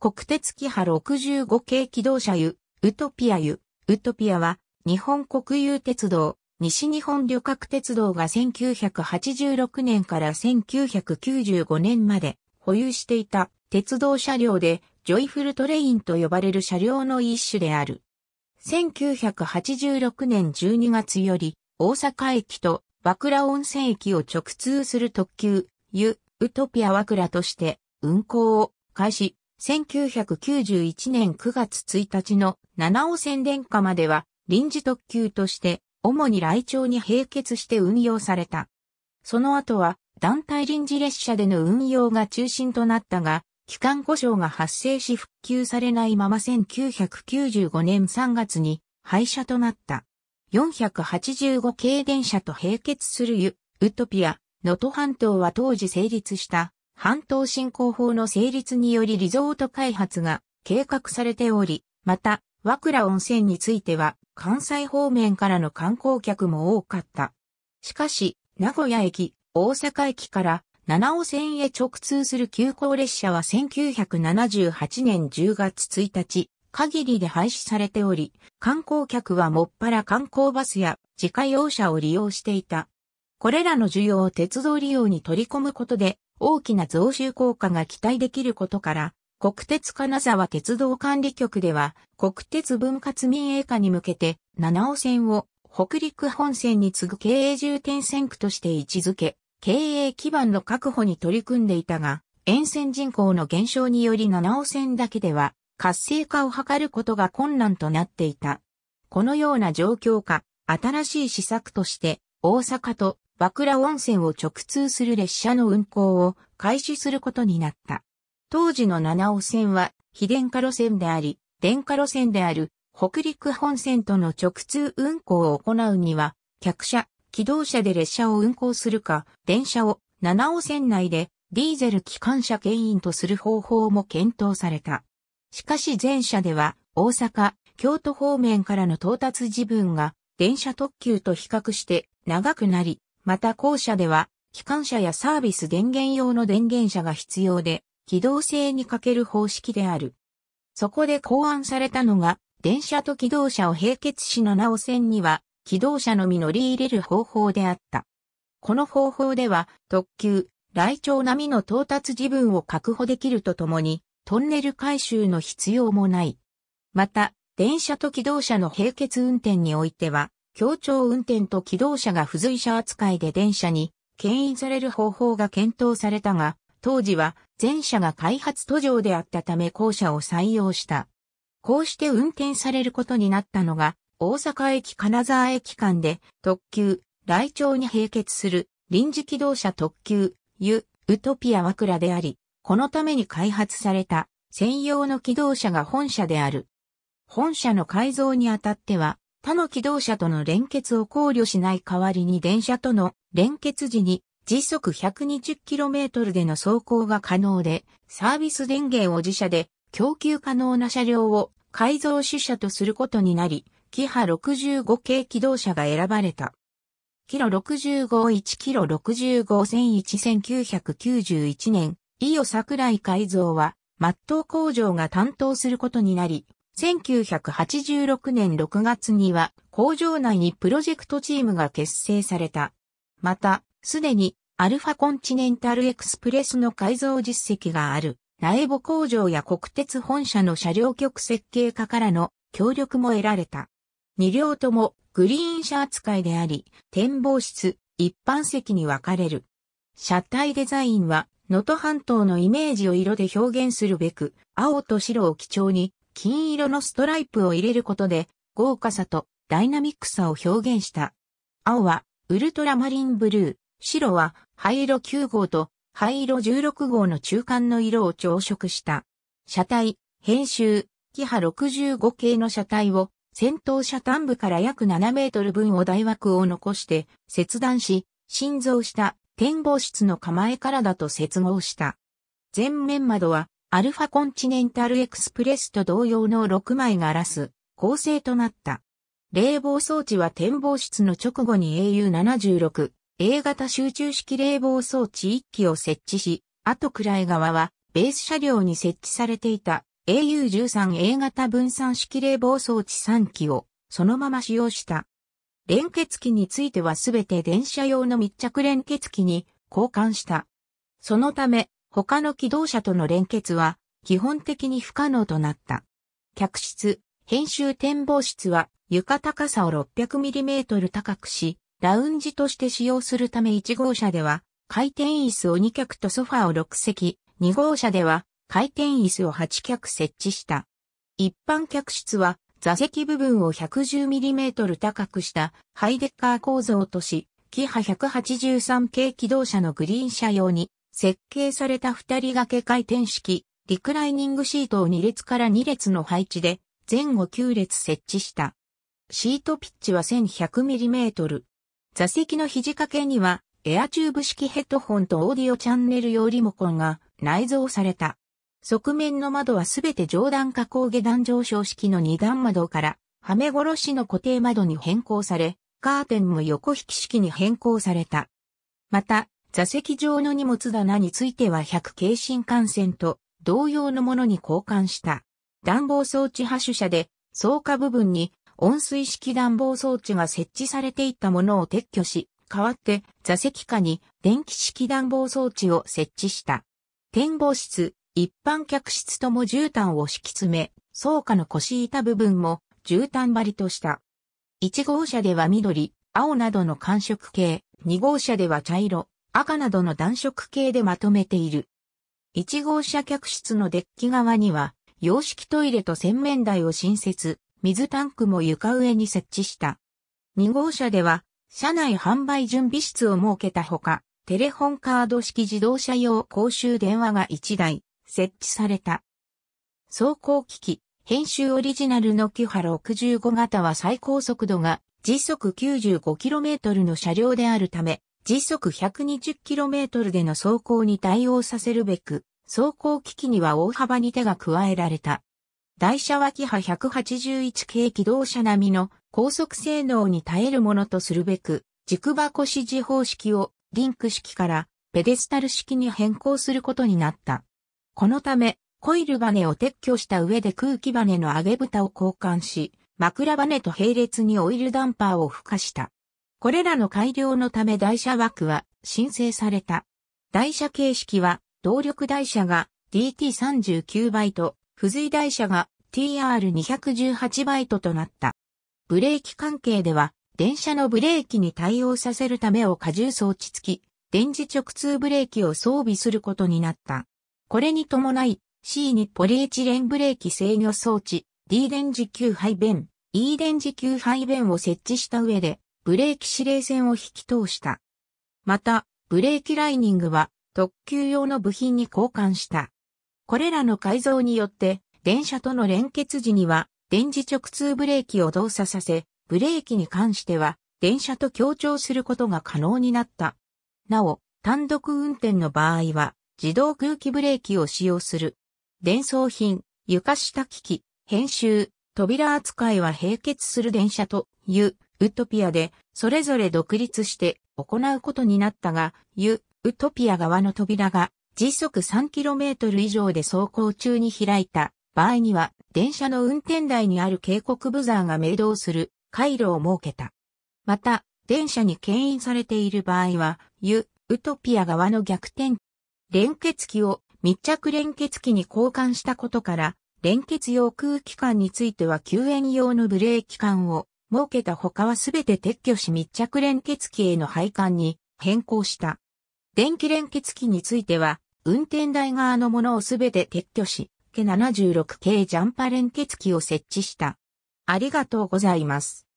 国鉄キハ65系機動車ユ、ウトピアユ、ウトピアは、日本国有鉄道、西日本旅客鉄道が1986年から1995年まで保有していた鉄道車両で、ジョイフルトレインと呼ばれる車両の一種である。1986年12月より、大阪駅と和倉温泉駅を直通する特急、ユ、ウトピア和倉として運行を開始、1991年9月1日の七尾線電下までは臨時特急として主に来庁に併結して運用された。その後は団体臨時列車での運用が中心となったが、機関故障が発生し復旧されないまま1995年3月に廃車となった。485系電車と併結するユ、ウトピア、能登半島は当時成立した半島振興法の成立によりリゾート開発が計画されており、また、和倉温泉については関西方面からの観光客も多かった。しかし、名古屋駅、大阪駅から七尾線へ直通する急行列車は1978年10月1日限りで廃止されており、観光客はもっぱら観光バスや自家用車を利用していた。これらの需要を鉄道利用に取り込むことで大きな増収効果が期待できることから、国鉄金沢鉄道管理局では、国鉄分割民営化に向けて、七尾線を北陸本線に次ぐ経営重点線区として位置づけ、経営基盤の確保に取り組んでいたが、沿線人口の減少により七尾線だけでは、活性化を図ることが困難となっていた。このような状況下、新しい施策として、大阪と和倉温泉を直通する列車の運行を開始することになった。当時の七尾線は非電化路線であり、電化路線である北陸本線との直通運行を行うには、客車、機動車で列車を運行するか、電車を七尾線内でディーゼル機関車牽引とする方法も検討された。しかし前者では大阪、京都方面からの到達時分が電車特急と比較して長くなり、また後者では、機関車やサービス電源用の電源車が必要で、機動性に欠ける方式である。そこで考案されたのが、電車と機動車を並結し七尾線には、機動車のみ乗り入れる方法であった。この方法では、特急、来庁並みの到達時分を確保できるとともに、トンネル回収の必要もない。また、電車と機動車の並結運転においては、協調運転と機動車が付随車扱いで電車に牽引される方法が検討されたが、当時は前者が開発途上であったため後舎を採用した。こうして運転されることになったのが、大阪駅金沢駅間で特急、来庁に併結する臨時機動車特急、ユ、ウトピア枕であり、このために開発された専用の機動車が本社である。本社の改造にあたっては、他の機動車との連結を考慮しない代わりに電車との連結時に時速 120km での走行が可能で、サービス電源を自社で供給可能な車両を改造主車とすることになり、キハ65系機動車が選ばれた。キロ65、1キロ65、1991年、伊予桜井改造は、末ト工場が担当することになり、1986年6月には工場内にプロジェクトチームが結成された。また、すでにアルファコンチネンタルエクスプレスの改造実績がある苗母工場や国鉄本社の車両局設計課からの協力も得られた。2両ともグリーン車扱いであり、展望室、一般席に分かれる。車体デザインは、能登半島のイメージを色で表現するべく、青と白を基調に、金色のストライプを入れることで、豪華さとダイナミックさを表現した。青はウルトラマリンブルー、白は灰色9号と灰色16号の中間の色を調色した。車体、編集、キハ65系の車体を先頭車端部から約7メートル分を大枠を残して切断し、心臓した展望室の構えからだと接合した。前面窓はアルファコンチネンタルエクスプレスと同様の6枚ガラス、構成となった。冷房装置は展望室の直後に AU76、A 型集中式冷房装置1機を設置し、後くらい側はベース車両に設置されていた AU13A 型分散式冷房装置3機をそのまま使用した。連結機についてはすべて電車用の密着連結機に交換した。そのため、他の機動車との連結は基本的に不可能となった。客室、編集展望室は床高さを 600mm 高くし、ラウンジとして使用するため1号車では回転椅子を2脚とソファーを6席、2号車では回転椅子を8脚設置した。一般客室は座席部分を 110mm 高くしたハイデッカー構造とし、キハ183系機動車のグリーン車用に設計された二人掛け回転式、リクライニングシートを2列から2列の配置で、前後9列設置した。シートピッチは 1100mm。座席の肘掛けには、エアチューブ式ヘッドホンとオーディオチャンネル用リモコンが内蔵された。側面の窓はすべて上段加工下段上昇式の2段窓から、はめ殺しの固定窓に変更され、カーテンも横引き式に変更された。また、座席上の荷物棚については100系新幹線と同様のものに交換した。暖房装置発射車で装下部分に温水式暖房装置が設置されていたものを撤去し、代わって座席下に電気式暖房装置を設置した。展望室、一般客室とも絨毯を敷き詰め、倉庫の腰板部分も絨毯張りとした。1号車では緑、青などの寒色系、2号車では茶色、赤などの暖色系でまとめている。1号車客室のデッキ側には、洋式トイレと洗面台を新設、水タンクも床上に設置した。2号車では、車内販売準備室を設けたほか、テレホンカード式自動車用公衆電話が1台設置された。走行機器、編集オリジナルのキュハ65型は最高速度が時速 95km の車両であるため、時速 120km での走行に対応させるべく、走行機器には大幅に手が加えられた。台車はキハ181系機動車並みの高速性能に耐えるものとするべく、軸箱指示方式をリンク式からペデスタル式に変更することになった。このため、コイルバネを撤去した上で空気バネの上げ蓋を交換し、枕バネと並列にオイルダンパーを付加した。これらの改良のため台車枠は申請された。台車形式は動力台車が DT39 バイト、付随台車が TR218 バイトとなった。ブレーキ関係では電車のブレーキに対応させるためを荷重装置付き、電磁直通ブレーキを装備することになった。これに伴い C にポリエチレンブレーキ制御装置、D 電磁球配弁、E 電磁球配弁を設置した上でブレーキ指令線を引き通した。また、ブレーキライニングは特急用の部品に交換した。これらの改造によって、電車との連結時には、電磁直通ブレーキを動作させ、ブレーキに関しては、電車と協調することが可能になった。なお、単独運転の場合は、自動空気ブレーキを使用する。伝送品、床下機器、編集、扉扱いは併結する電車というウトピアで、それぞれ独立して行うことになったが、ユ・ウトピア側の扉が時速 3km 以上で走行中に開いた場合には、電車の運転台にある警告ブザーが鳴動する回路を設けた。また、電車に牽引されている場合は、ユ・ウトピア側の逆転連結機を密着連結機に交換したことから、連結用空気管については救援用のブレーキ管を設けた他はすべて撤去し密着連結機への配管に変更した。電気連結機については、運転台側のものをすべて撤去し、K76 系ジャンパ連結機を設置した。ありがとうございます。